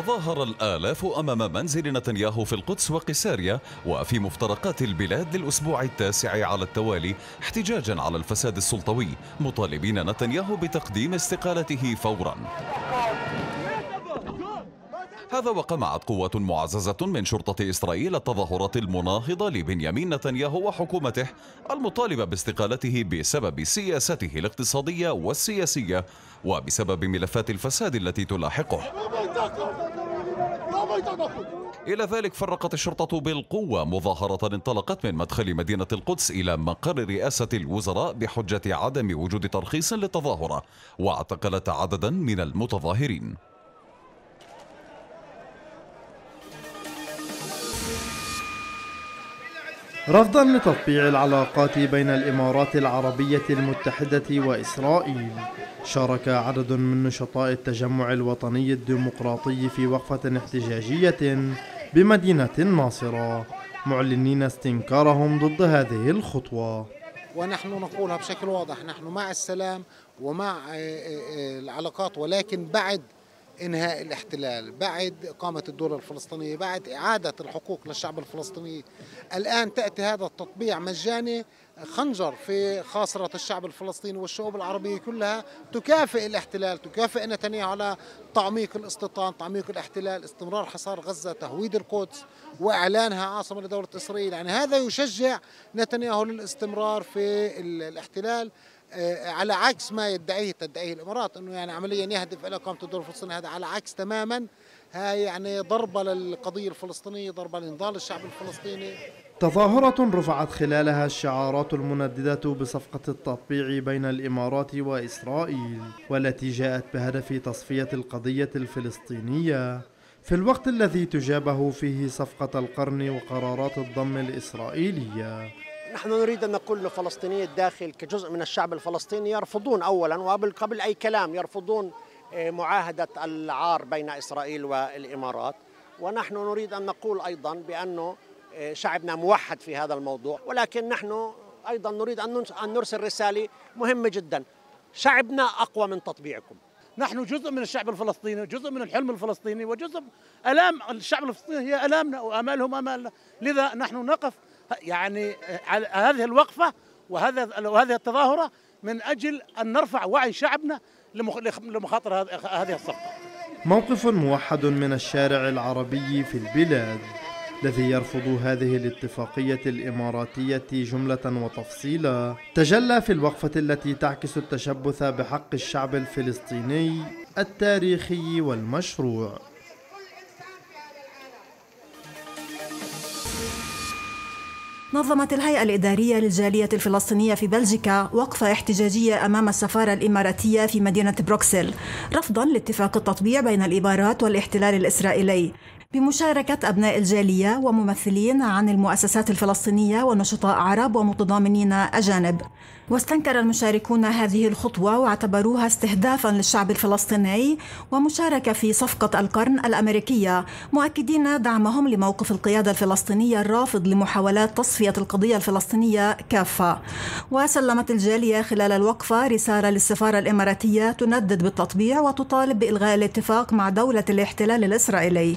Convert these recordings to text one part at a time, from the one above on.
تظاهر الآلاف أمام منزل نتنياهو في القدس وقيساريا وفي مفترقات البلاد للأسبوع التاسع على التوالي احتجاجا على الفساد السلطوي مطالبين نتنياهو بتقديم استقالته فورا هذا وقمعت قوة معززة من شرطة إسرائيل التظاهرات المناهضة لبنيامين نتنياهو وحكومته المطالبة باستقالته بسبب سياسته الاقتصادية والسياسية وبسبب ملفات الفساد التي تلاحقه إلى ذلك فرقت الشرطة بالقوة مظاهرة انطلقت من مدخل مدينة القدس إلى مقر رئاسة الوزراء بحجة عدم وجود ترخيص للتظاهرة واعتقلت عددا من المتظاهرين رفضا لتطبيع العلاقات بين الإمارات العربية المتحدة وإسرائيل شارك عدد من نشطاء التجمع الوطني الديمقراطي في وقفة احتجاجية بمدينة الناصرة معلنين استنكارهم ضد هذه الخطوة ونحن نقولها بشكل واضح نحن مع السلام ومع آه، آه، آه، العلاقات ولكن بعد انهاء الاحتلال بعد اقامه الدوله الفلسطينيه بعد اعاده الحقوق للشعب الفلسطيني الان تاتي هذا التطبيع مجاني خنجر في خاصرة الشعب الفلسطيني والشعوب العربية كلها تكافئ الاحتلال تكافئ نتنياهو على تعميق الاستيطان تعميق الاحتلال استمرار حصار غزة تهويد القدس وإعلانها عاصمة لدولة إسرائيل يعني هذا يشجع نتنياهو للاستمرار في الاحتلال آه، على عكس ما يدعيه تدعيه الامارات انه يعني عمليا يهدف الى اقامه الدوله الفلسطينيه هذا على عكس تماما هاي يعني ضربه للقضيه الفلسطينيه ضربه لنضال الشعب الفلسطيني تظاهرة رفعت خلالها الشعارات المنددة بصفقة التطبيع بين الإمارات وإسرائيل والتي جاءت بهدف تصفية القضية الفلسطينية في الوقت الذي تجابه فيه صفقة القرن وقرارات الضم الإسرائيلية نحن نريد أن نقول لفلسطيني الداخل كجزء من الشعب الفلسطيني يرفضون أولا وقبل أي كلام يرفضون آه، معاهدة العار بين إسرائيل والإمارات ونحن نريد أن نقول أيضا بأنه آه، شعبنا موحد في هذا الموضوع ولكن نحن أيضا نريد أن نرسل رسالة مهمة جدا شعبنا أقوى من تطبيعكم نحن جزء من الشعب الفلسطيني جزء من الحلم الفلسطيني وجزء ألام الشعب الفلسطيني هي ألامنا وأمالهم أمالنا لذا نحن نقف يعني آه، هذه الوقفه وهذا وهذه التظاهره من اجل ان نرفع وعي شعبنا لمخاطر آه، هذه الصفقه. موقف موحد من الشارع العربي في البلاد الذي يرفض هذه الاتفاقيه الاماراتيه جمله وتفصيلا تجلى في الوقفه التي تعكس التشبث بحق الشعب الفلسطيني التاريخي والمشروع. نظمت الهيئة الإدارية للجالية الفلسطينية في بلجيكا وقفة احتجاجية أمام السفارة الإماراتية في مدينة بروكسل رفضا لاتفاق التطبيع بين الإمارات والاحتلال الإسرائيلي بمشاركة أبناء الجالية وممثلين عن المؤسسات الفلسطينية ونشطاء عرب ومتضامنين أجانب واستنكر المشاركون هذه الخطوة واعتبروها استهدافا للشعب الفلسطيني ومشاركة في صفقة القرن الأمريكية مؤكدين دعمهم لموقف القيادة الفلسطينية الرافض لمحاولات تصفية القضية الفلسطينية كافة وسلمت الجالية خلال الوقفة رسالة للسفارة الإماراتية تندد بالتطبيع وتطالب بإلغاء الاتفاق مع دولة الاحتلال الإسرائيلي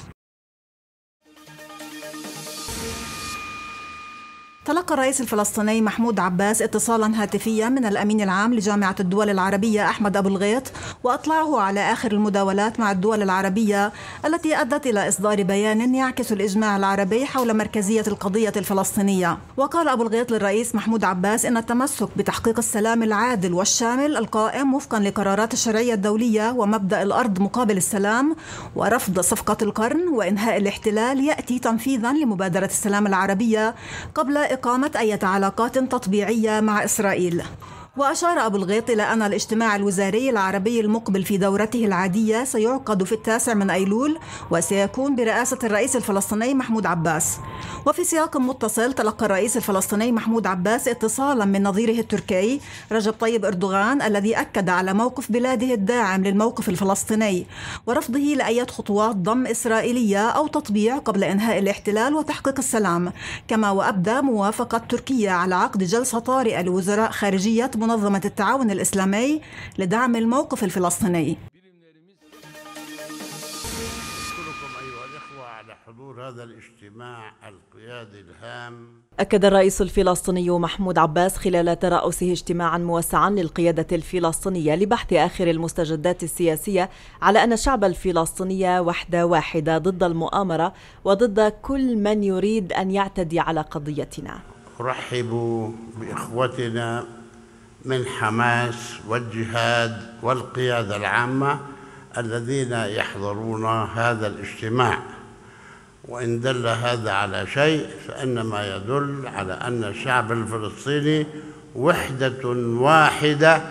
تلقى الرئيس الفلسطيني محمود عباس اتصالا هاتفيا من الامين العام لجامعه الدول العربيه احمد ابو الغيط واطلعه على اخر المداولات مع الدول العربيه التي ادت الى اصدار بيان يعكس الاجماع العربي حول مركزيه القضيه الفلسطينيه وقال ابو الغيط للرئيس محمود عباس ان التمسك بتحقيق السلام العادل والشامل القائم وفقا لقرارات الشرعيه الدوليه ومبدا الارض مقابل السلام ورفض صفقه القرن وانهاء الاحتلال ياتي تنفيذا لمبادره السلام العربيه قبل إقامة أي علاقات تطبيعية مع إسرائيل وأشار أبو الغيط إلى أن الاجتماع الوزاري العربي المقبل في دورته العادية سيعقد في التاسع من أيلول وسيكون برئاسة الرئيس الفلسطيني محمود عباس وفي سياق متصل تلقى الرئيس الفلسطيني محمود عباس اتصالا من نظيره التركي رجب طيب أردوغان الذي أكد على موقف بلاده الداعم للموقف الفلسطيني ورفضه لأية خطوات ضم إسرائيلية أو تطبيع قبل إنهاء الاحتلال وتحقيق السلام كما وأبدى موافقة تركيا على عقد جلسة طارئة لوزراء خارجية منظمة التعاون الإسلامي لدعم الموقف الفلسطيني حضور هذا الاجتماع القيادي الهام أكد الرئيس الفلسطيني محمود عباس خلال ترأسه اجتماعا موسعا للقيادة الفلسطينية لبحث آخر المستجدات السياسية على أن الشعب الفلسطيني وحدة واحدة ضد المؤامرة وضد كل من يريد أن يعتدي على قضيتنا أرحب بإخوتنا من حماس والجهاد والقيادة العامة الذين يحضرون هذا الاجتماع وإن دل هذا على شيء فإنما يدل على أن الشعب الفلسطيني وحدة واحدة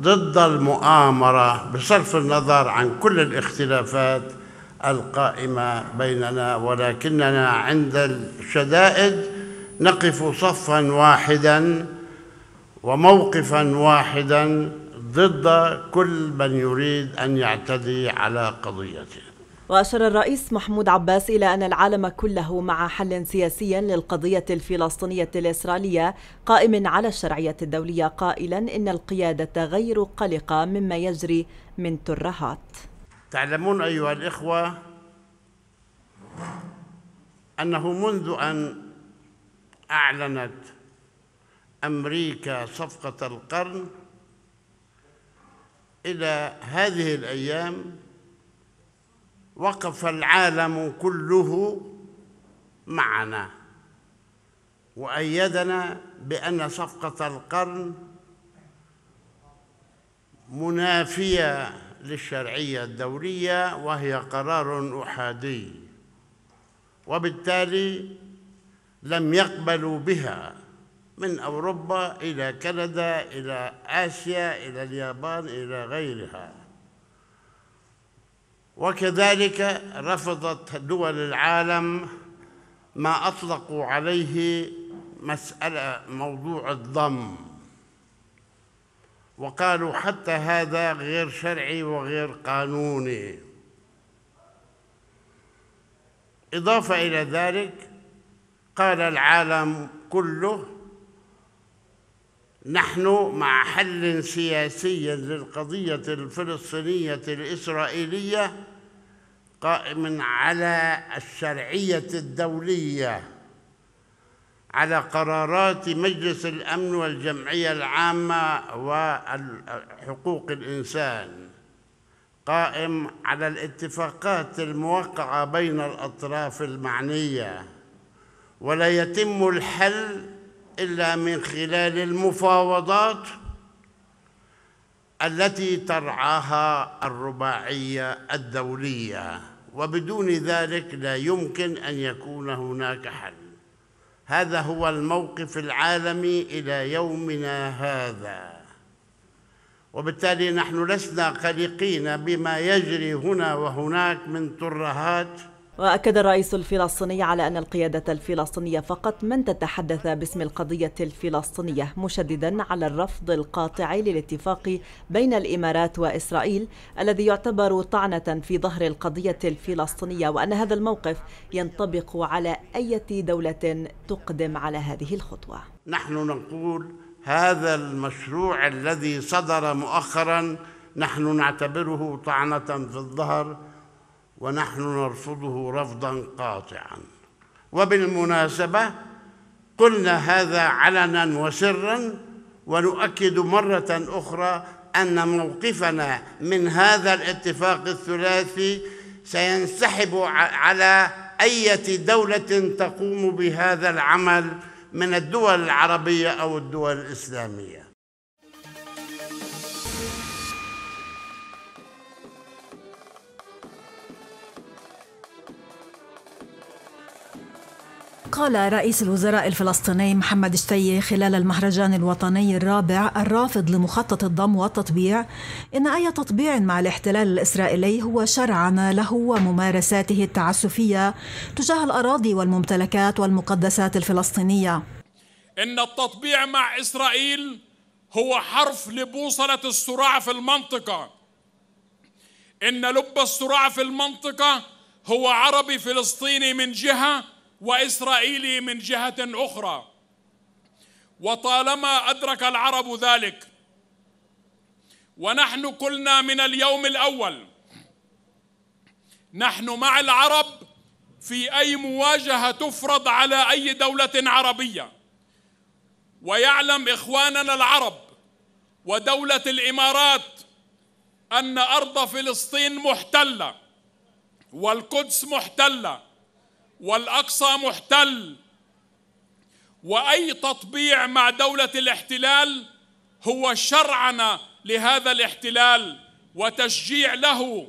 ضد المؤامرة بصرف النظر عن كل الاختلافات القائمة بيننا ولكننا عند الشدائد نقف صفا واحدا وموقفا واحدا ضد كل من يريد ان يعتدي على قضيته وأشار الرئيس محمود عباس إلى أن العالم كله مع حل سياسي للقضية الفلسطينية الإسرائيلية قائم على الشرعية الدولية قائلا إن القيادة غير قلقة مما يجري من ترهات تعلمون أيها الإخوة أنه منذ أن أعلنت أمريكا صفقة القرن إلى هذه الأيام وقف العالم كله معنا وأيدنا بأن صفقة القرن منافية للشرعية الدولية وهي قرار أحادي وبالتالي لم يقبلوا بها من أوروبا إلى كندا إلى آسيا إلى اليابان إلى غيرها وكذلك رفضت دول العالم ما أطلقوا عليه مسألة موضوع الضم وقالوا حتى هذا غير شرعي وغير قانوني إضافة إلى ذلك قال العالم كله نحن مع حل سياسي للقضية الفلسطينية الإسرائيلية قائم على الشرعية الدولية على قرارات مجلس الأمن والجمعية العامة وحقوق الإنسان قائم على الاتفاقات الموقعة بين الأطراف المعنية ولا يتم الحل إلا من خلال المفاوضات التي ترعاها الرباعية الدولية وبدون ذلك لا يمكن أن يكون هناك حل هذا هو الموقف العالمي إلى يومنا هذا وبالتالي نحن لسنا قلقين بما يجري هنا وهناك من ترهات وأكد الرئيس الفلسطيني على أن القيادة الفلسطينية فقط من تتحدث باسم القضية الفلسطينية مشددا على الرفض القاطع للاتفاق بين الإمارات وإسرائيل الذي يعتبر طعنة في ظهر القضية الفلسطينية وأن هذا الموقف ينطبق على أي دولة تقدم على هذه الخطوة نحن نقول هذا المشروع الذي صدر مؤخرا نحن نعتبره طعنة في الظهر ونحن نرفضه رفضا قاطعا وبالمناسبه قلنا هذا علنا وسرا ونؤكد مره اخرى ان موقفنا من هذا الاتفاق الثلاثي سينسحب على اية دوله تقوم بهذا العمل من الدول العربيه او الدول الاسلاميه قال رئيس الوزراء الفلسطيني محمد شتيه خلال المهرجان الوطني الرابع الرافض لمخطط الضم والتطبيع إن أي تطبيع مع الاحتلال الإسرائيلي هو شرعنا له وممارساته التعسفية تجاه الأراضي والممتلكات والمقدسات الفلسطينية إن التطبيع مع إسرائيل هو حرف لبوصلة الصراع في المنطقة إن لب الصراع في المنطقة هو عربي فلسطيني من جهة واسرائيلي من جهه اخرى وطالما ادرك العرب ذلك ونحن قلنا من اليوم الاول نحن مع العرب في اي مواجهه تفرض على اي دوله عربيه ويعلم اخواننا العرب ودوله الامارات ان ارض فلسطين محتله والقدس محتله والاقصى محتل واي تطبيع مع دوله الاحتلال هو شرعنه لهذا الاحتلال وتشجيع له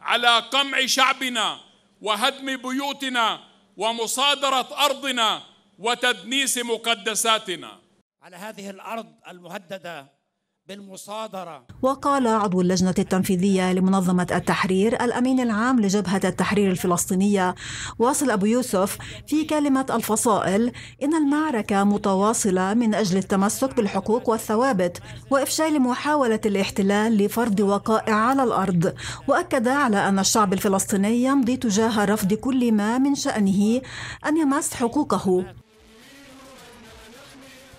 على قمع شعبنا وهدم بيوتنا ومصادره ارضنا وتدنيس مقدساتنا على هذه الارض المهدده بالمصادرة وقال عضو اللجنة التنفيذية لمنظمة التحرير الأمين العام لجبهة التحرير الفلسطينية واصل أبو يوسف في كلمة الفصائل إن المعركة متواصلة من أجل التمسك بالحقوق والثوابت وإفشال محاولة الاحتلال لفرض وقائع على الأرض وأكد على أن الشعب الفلسطيني يمضي تجاه رفض كل ما من شأنه أن يمس حقوقه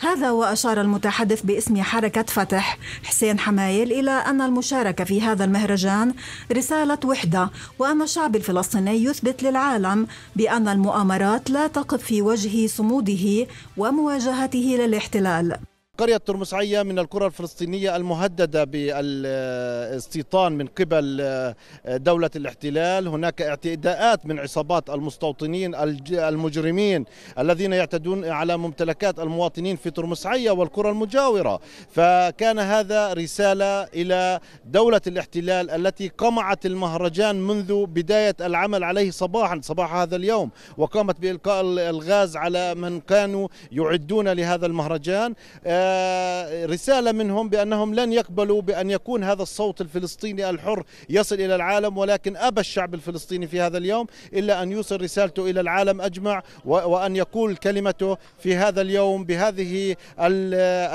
هذا وأشار المتحدث باسم حركة فتح حسين حمايل إلى أن المشاركة في هذا المهرجان رسالة وحدة وأن الشعب الفلسطيني يثبت للعالم بأن المؤامرات لا تقف في وجه صموده ومواجهته للاحتلال قرية ترمسعية من القرى الفلسطينية المهددة بالاستيطان من قبل آه، دولة الاحتلال هناك اعتداءات من عصابات المستوطنين المجرمين الذين يعتدون على ممتلكات المواطنين في ترمسعية والقرى المجاورة فكان هذا رسالة إلى دولة الاحتلال التي قمعت المهرجان منذ بداية العمل عليه صباحا صباح هذا اليوم وقامت بإلقاء الغاز على من كانوا يعدون لهذا المهرجان آه، رسالة منهم بأنهم لن يقبلوا بأن يكون هذا الصوت الفلسطيني الحر يصل إلى العالم ولكن أبى الشعب الفلسطيني في هذا اليوم إلا أن يوصل رسالته إلى العالم أجمع وأن يقول كلمته في هذا اليوم بهذه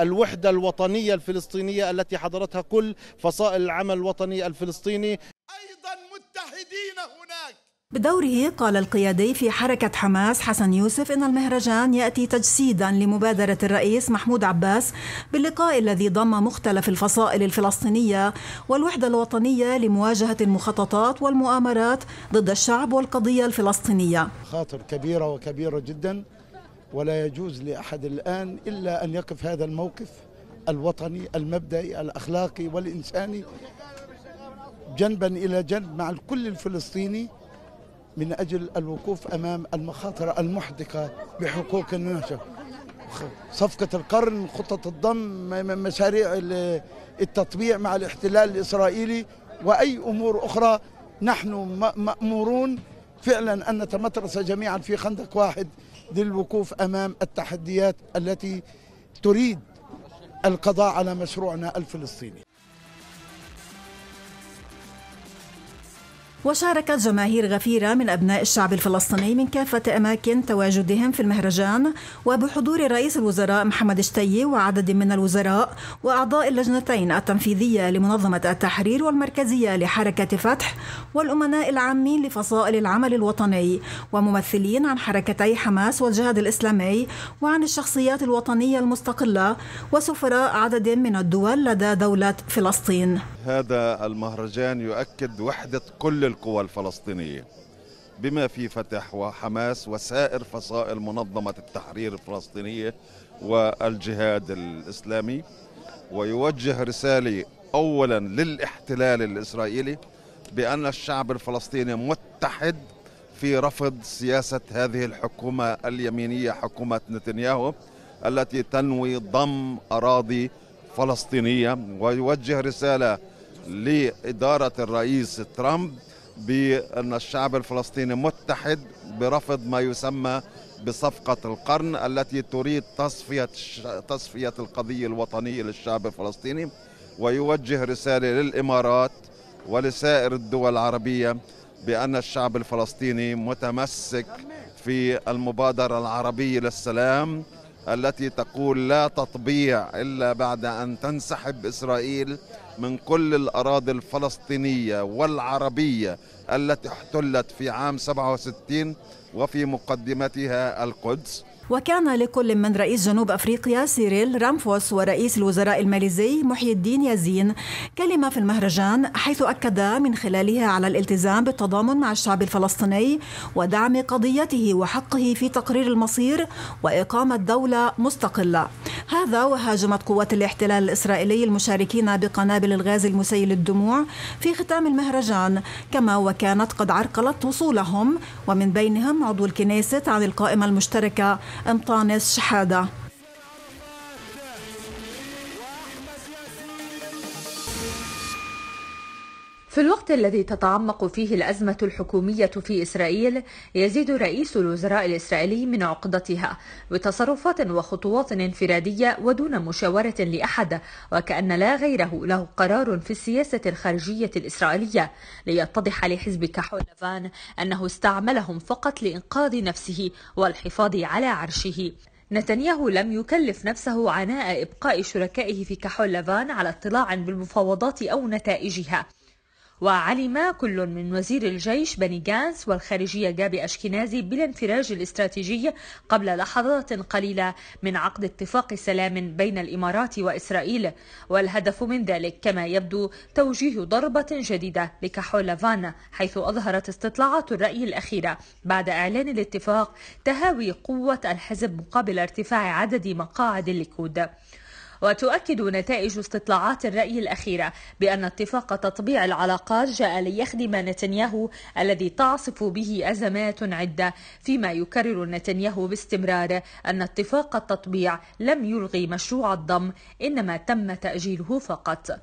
الوحدة الوطنية الفلسطينية التي حضرتها كل فصائل العمل الوطني الفلسطيني أيضا متحدين هناك بدوره قال القيادي في حركة حماس حسن يوسف إن المهرجان يأتي تجسيدا لمبادرة الرئيس محمود عباس باللقاء الذي ضم مختلف الفصائل الفلسطينية والوحدة الوطنية لمواجهة المخططات والمؤامرات ضد الشعب والقضية الفلسطينية خاطر كبيرة وكبيرة جدا ولا يجوز لأحد الآن إلا أن يقف هذا الموقف الوطني المبدئي الأخلاقي والإنساني جنبا إلى جنب مع الكل الفلسطيني من أجل الوقوف أمام المخاطر المحدقة بحقوق النشر صفقة القرن خطة الضم مشاريع التطبيع مع الاحتلال الإسرائيلي وأي أمور أخرى نحن مأمورون فعلا أن نتمترس جميعا في خندق واحد للوقوف أمام التحديات التي تريد القضاء على مشروعنا الفلسطيني وشاركت جماهير غفيرة من أبناء الشعب الفلسطيني من كافة أماكن تواجدهم في المهرجان وبحضور رئيس الوزراء محمد شتيي وعدد من الوزراء وأعضاء اللجنتين التنفيذية لمنظمة التحرير والمركزية لحركة فتح والأمناء العامين لفصائل العمل الوطني وممثلين عن حركتي حماس والجهاد الإسلامي وعن الشخصيات الوطنية المستقلة وسفراء عدد من الدول لدى دولة فلسطين هذا المهرجان يؤكد وحدة كل القوى الفلسطينية بما في فتح وحماس وسائر فصائل منظمة التحرير الفلسطينية والجهاد الإسلامي ويوجه رسالة أولا للاحتلال الإسرائيلي بأن الشعب الفلسطيني متحد في رفض سياسة هذه الحكومة اليمينية حكومة نتنياهو التي تنوي ضم أراضي فلسطينية ويوجه رسالة لإدارة الرئيس ترامب بأن الشعب الفلسطيني متحد برفض ما يسمى بصفقة القرن التي تريد تصفية تصفية القضية الوطنية للشعب الفلسطيني ويوجه رسالة للإمارات ولسائر الدول العربية بأن الشعب الفلسطيني متمسك في المبادرة العربية للسلام التي تقول لا تطبيع إلا بعد أن تنسحب إسرائيل من كل الأراضي الفلسطينية والعربية التي احتلت في عام 67 وفي مقدمتها القدس وكان لكل من رئيس جنوب أفريقيا سيريل رامفوس ورئيس الوزراء الماليزي محي الدين يازين كلمة في المهرجان حيث أكدا من خلالها على الالتزام بالتضامن مع الشعب الفلسطيني ودعم قضيته وحقه في تقرير المصير وإقامة دولة مستقلة هذا وهاجمت قوات الاحتلال الإسرائيلي المشاركين بقنابل الغاز المسيل الدموع في ختام المهرجان كما وكانت قد عرقلت وصولهم ومن بينهم عضو الكنيست عن القائمة المشتركة أنطانس شحادة في الوقت الذي تتعمق فيه الأزمة الحكومية في إسرائيل يزيد رئيس الوزراء الإسرائيلي من عقدتها بتصرفات وخطوات انفرادية ودون مشاورة لأحد وكأن لا غيره له قرار في السياسة الخارجية الإسرائيلية ليتضح لحزب كحول لافان أنه استعملهم فقط لإنقاذ نفسه والحفاظ على عرشه نتنياهو لم يكلف نفسه عناء إبقاء شركائه في كحول لافان على اطلاع بالمفاوضات أو نتائجها وعلم كل من وزير الجيش بني جانس والخارجية جابي أشكنازي بالانفراج الاستراتيجي قبل لحظات قليلة من عقد اتفاق سلام بين الإمارات وإسرائيل والهدف من ذلك كما يبدو توجيه ضربة جديدة لكحول فان حيث أظهرت استطلاعات الرأي الأخيرة بعد إعلان الاتفاق تهاوي قوة الحزب مقابل ارتفاع عدد مقاعد الليكود وتؤكد نتائج استطلاعات الرأي الأخيرة بأن اتفاق تطبيع العلاقات جاء ليخدم نتنياهو الذي تعصف به أزمات عدة فيما يكرر نتنياهو باستمرار أن اتفاق التطبيع لم يلغي مشروع الضم إنما تم تأجيله فقط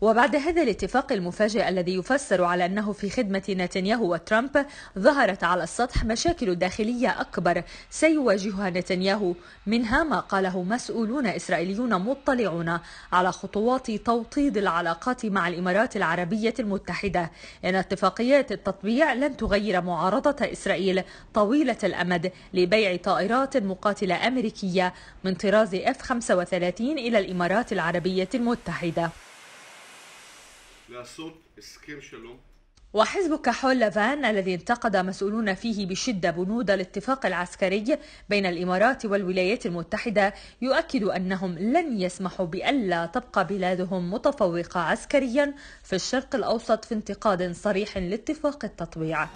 وبعد هذا الاتفاق المفاجئ الذي يفسر على أنه في خدمة نتنياهو وترامب ظهرت على السطح مشاكل داخلية أكبر سيواجهها نتنياهو منها ما قاله مسؤولون إسرائيليون مطلعون على خطوات توطيد العلاقات مع الإمارات العربية المتحدة إن اتفاقيات التطبيع لن تغير معارضة إسرائيل طويلة الأمد لبيع طائرات مقاتلة أمريكية من طراز F-35 إلى الإمارات العربية المتحدة وحزب كحول لافان الذي انتقد مسؤولون فيه بشدة بنود الاتفاق العسكري بين الإمارات والولايات المتحدة يؤكد أنهم لن يسمحوا بألا تبقى بلادهم متفوقة عسكريا في الشرق الأوسط في انتقاد صريح لاتفاق التطبيع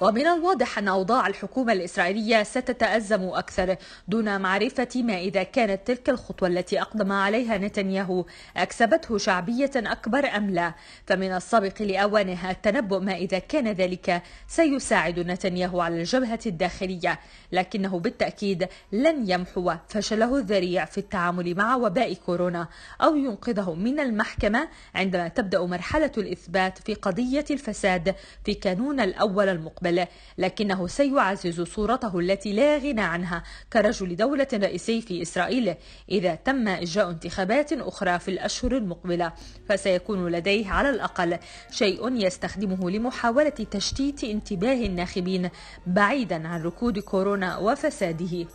ومن الواضح أن أوضاع الحكومة الإسرائيلية ستتأزم أكثر دون معرفة ما إذا كانت تلك الخطوة التي أقدم عليها نتنياهو أكسبته شعبية أكبر أم لا فمن السابق لأوانها التنبؤ ما إذا كان ذلك سيساعد نتنياهو على الجبهة الداخلية لكنه بالتأكيد لن يمحو فشله الذريع في التعامل مع وباء كورونا أو ينقذه من المحكمة عندما تبدأ مرحلة الإثبات في قضية الفساد في كانون الأول المقبل المستقبل لكنه سيعزز صورته التي لا غنى عنها كرجل دولة رئيسي في إسرائيل إذا تم إجراء انتخابات أخرى في الأشهر المقبلة فسيكون لديه على الأقل شيء يستخدمه لمحاولة تشتيت انتباه الناخبين بعيدا عن ركود كورونا وفساده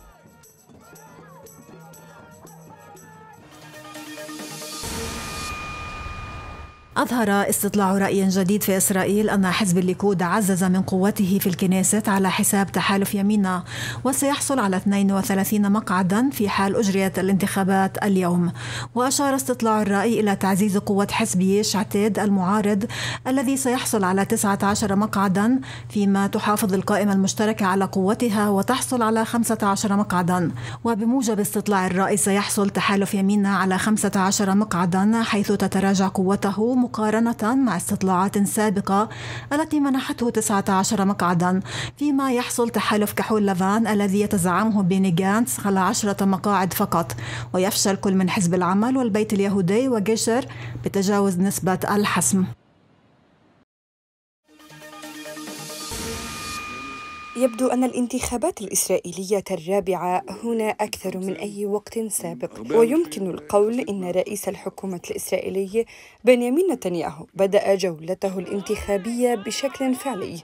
أظهر استطلاع رأي جديد في إسرائيل أن حزب الليكود عزز من قوته في الكنيست على حساب تحالف يمينه وسيحصل على 32 مقعدا في حال أجريت الانتخابات اليوم وأشار استطلاع الرأي إلى تعزيز قوة حزب عتيد المعارض الذي سيحصل على 19 مقعدا فيما تحافظ القائمة المشتركة على قوتها وتحصل على 15 مقعدا وبموجب استطلاع الرأي سيحصل تحالف يمينه على 15 مقعدا حيث تتراجع قوته مقارنة مع استطلاعات سابقة التي منحته 19 مقعدا فيما يحصل تحالف كحول لافان الذي يتزعمه بيني جانتس على 10 مقاعد فقط ويفشل كل من حزب العمل والبيت اليهودي وجيشر بتجاوز نسبة الحسم يبدو أن الانتخابات الإسرائيلية الرابعة هنا أكثر من أي وقت سابق ويمكن القول إن رئيس الحكومة الإسرائيلية بنيامين نتنياهو بدأ جولته الانتخابية بشكل فعلي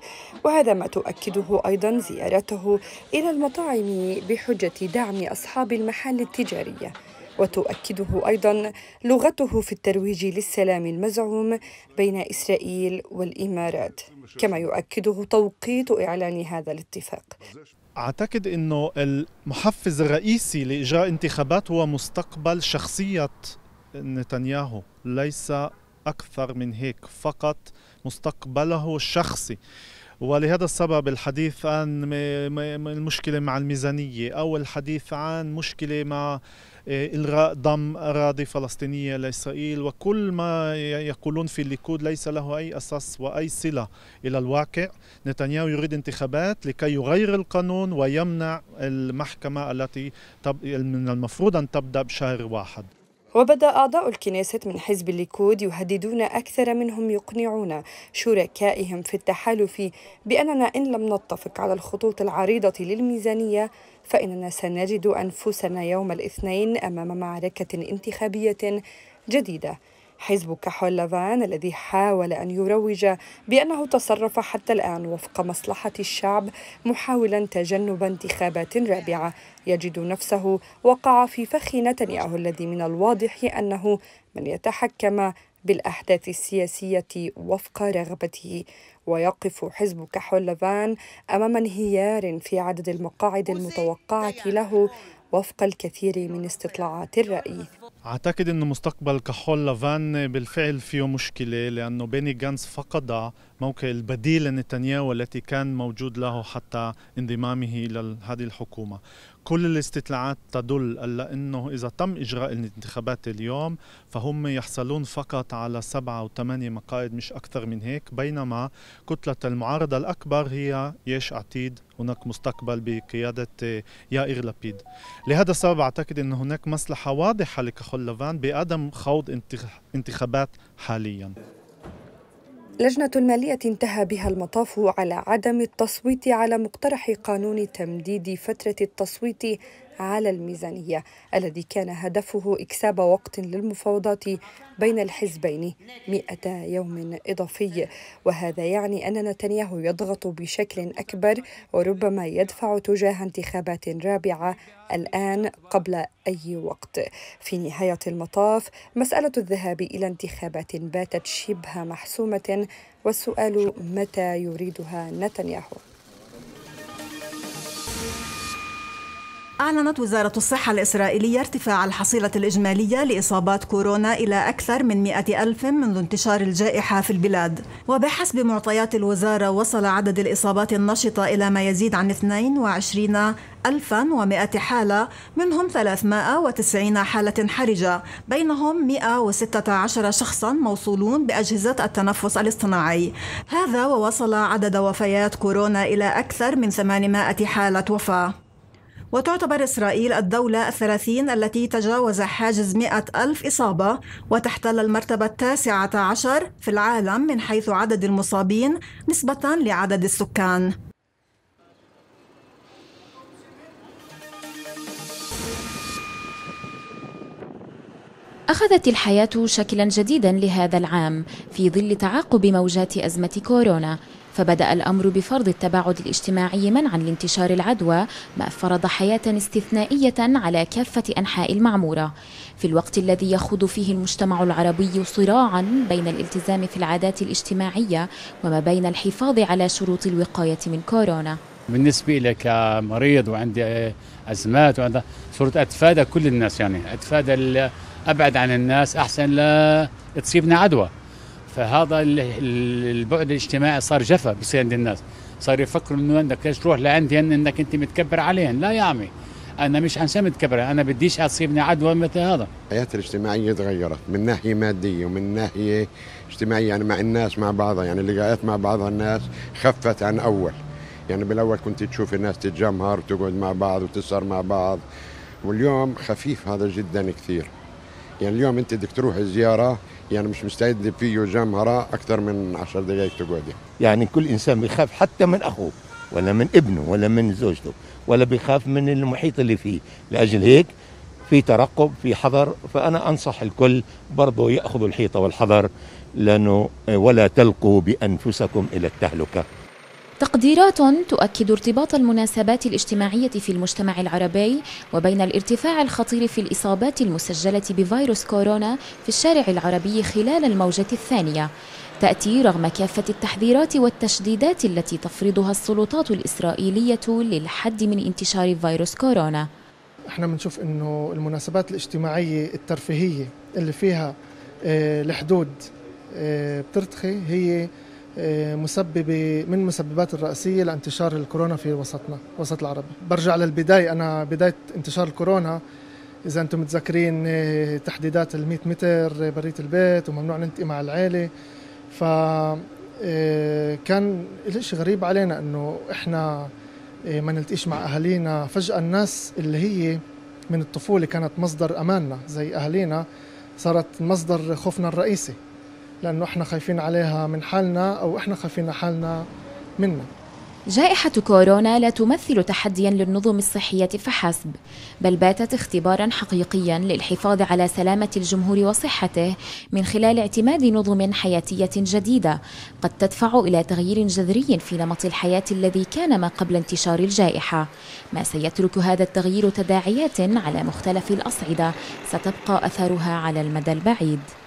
وهذا ما تؤكده أيضا زيارته إلى المطاعم بحجة دعم أصحاب المحال التجارية وتؤكده أيضا لغته في الترويج للسلام المزعوم بين إسرائيل والإمارات كما يؤكده توقيت إعلان هذا الاتفاق أعتقد أنه المحفز الرئيسي لإجراء انتخابات هو مستقبل شخصية نتنياهو ليس أكثر من هيك فقط مستقبله الشخصي ولهذا السبب الحديث عن المشكلة مع الميزانية أو الحديث عن مشكلة مع إيه، إلغاء ضم أراضي فلسطينية لإسرائيل وكل ما يقولون في الليكود ليس له أي أساس وأي صلة إلى الواقع نتنياهو يريد انتخابات لكي يغير القانون ويمنع المحكمة التي من المفروض أن تبدأ بشهر واحد وبدا أعضاء الكنيسة من حزب الليكود يهددون أكثر منهم يقنعون شركائهم في التحالف بأننا إن لم نتفق على الخطوط العريضة للميزانية فإننا سنجد أنفسنا يوم الاثنين أمام معركة انتخابية جديدة حزب كحول لافان الذي حاول أن يروج بأنه تصرف حتى الآن وفق مصلحة الشعب محاولا تجنب انتخابات رابعة يجد نفسه وقع في فخ نتنياهو الذي من الواضح أنه من يتحكم بالأحداث السياسية وفق رغبته ويقف حزب كحول لافان أمام انهيار في عدد المقاعد المتوقعة له وفق الكثير من استطلاعات الرأي أعتقد أن مستقبل كحول لافان بالفعل فيه مشكلة لأنه بيني جانس فقد موقع البديل لنتنياهو التي كان موجود له حتى انضمامه إلى هذه الحكومة كل الاستطلاعات تدل على انه اذا تم اجراء الانتخابات اليوم فهم يحصلون فقط على سبعه او ثمانيه مقاعد مش اكثر من هيك بينما كتله المعارضه الاكبر هي يش عتيد هناك مستقبل بقيادة يائر لبيد لهذا السبب أعتقد أن هناك مصلحة واضحة لكحول لبان بعدم خوض انتخابات حالياً لجنة المالية انتهى بها المطاف على عدم التصويت على مقترح قانون تمديد فترة التصويت على الميزانية الذي كان هدفه إكساب وقت للمفاوضات بين الحزبين مئة يوم إضافي وهذا يعني أن نتنياهو يضغط بشكل أكبر وربما يدفع تجاه انتخابات رابعة الآن قبل أي وقت في نهاية المطاف مسألة الذهاب إلى انتخابات باتت شبه محسومة والسؤال متى يريدها نتنياهو أعلنت وزارة الصحة الإسرائيلية ارتفاع الحصيلة الإجمالية لإصابات كورونا إلى أكثر من 100 ألف منذ انتشار الجائحة في البلاد وبحسب معطيات الوزارة وصل عدد الإصابات النشطة إلى ما يزيد عن 22 1100 حالة منهم 390 حالة حرجة بينهم 116 شخصا موصولون بأجهزة التنفس الاصطناعي هذا ووصل عدد وفيات كورونا إلى أكثر من 800 حالة وفاة وتعتبر إسرائيل الدولة الثلاثين التي تجاوز حاجز مئة ألف إصابة وتحتل المرتبة التاسعة عشر في العالم من حيث عدد المصابين نسبة لعدد السكان أخذت الحياة شكلا جديدا لهذا العام في ظل تعاقب موجات أزمة كورونا فبدأ الأمر بفرض التباعد الاجتماعي منعا لانتشار العدوى ما فرض حياة استثنائية على كافة أنحاء المعمورة في الوقت الذي يخوض فيه المجتمع العربي صراعا بين الالتزام في العادات الاجتماعية وما بين الحفاظ على شروط الوقاية من كورونا بالنسبة لي كمريض وعندي أزمات وعندي صرت أتفادى كل الناس يعني أتفادى أبعد عن الناس أحسن لا تصيبنا عدوى فهذا البعد الاجتماعي صار جفا بصير عند الناس صار يفكروا انه عندك ليش تروح لعندهن انك انت متكبر عليهن لا يا عمي انا مش عشان متكبر انا بديش تصيبني عدوى مثل هذا حياتي الاجتماعيه تغيرت من ناحيه ماديه ومن ناحيه اجتماعيه يعني مع الناس مع بعضها يعني اللقاءات مع بعضها الناس خفت عن اول يعني بالاول كنت تشوف الناس تتجمهر وتقعد مع بعض وتسهر مع بعض واليوم خفيف هذا جدا كثير يعني اليوم انت بدك تروح زياره يعني مش مستعد فيه جمهرة أكثر من 10 دقائق تقعد يعني كل إنسان بيخاف حتى من أخوه ولا من ابنه ولا من زوجته ولا بيخاف من المحيط اللي فيه لأجل هيك في ترقب في حذر فأنا أنصح الكل برضه يأخذوا الحيطة والحذر لأنه ولا تلقوا بأنفسكم إلى التهلكة تقديرات تؤكد ارتباط المناسبات الاجتماعية في المجتمع العربي وبين الارتفاع الخطير في الإصابات المسجلة بفيروس كورونا في الشارع العربي خلال الموجة الثانية تأتي رغم كافة التحذيرات والتشديدات التي تفرضها السلطات الإسرائيلية للحد من انتشار فيروس كورونا احنا بنشوف انه المناسبات الاجتماعية الترفيهية اللي فيها الحدود آه، آه، بترتخي هي مسببة من مسببات الرئيسية لانتشار الكورونا في وسطنا وسط العرب برجع للبداية أنا بداية انتشار الكورونا إذا أنتم متذكرين آه، تحديدات ال 100 متر آه، برية البيت وممنوع ننتقي مع العيلة ف آه، كان الإشي غريب علينا إنه إحنا ما نلتقيش مع أهالينا فجأة الناس اللي هي من الطفولة كانت مصدر أماننا زي أهالينا صارت مصدر خوفنا الرئيسي لأنه إحنا خايفين عليها من حالنا أو إحنا خايفين حالنا منها جائحة كورونا لا تمثل تحديا للنظم الصحية فحسب، بل باتت اختبارا حقيقيا للحفاظ على سلامة الجمهور وصحته من خلال اعتماد نظم حياتية جديدة قد تدفع إلى تغيير جذري في نمط الحياة الذي كان ما قبل انتشار الجائحة، ما سيترك هذا التغيير تداعيات على مختلف الأصعدة ستبقى أثرها على المدى البعيد.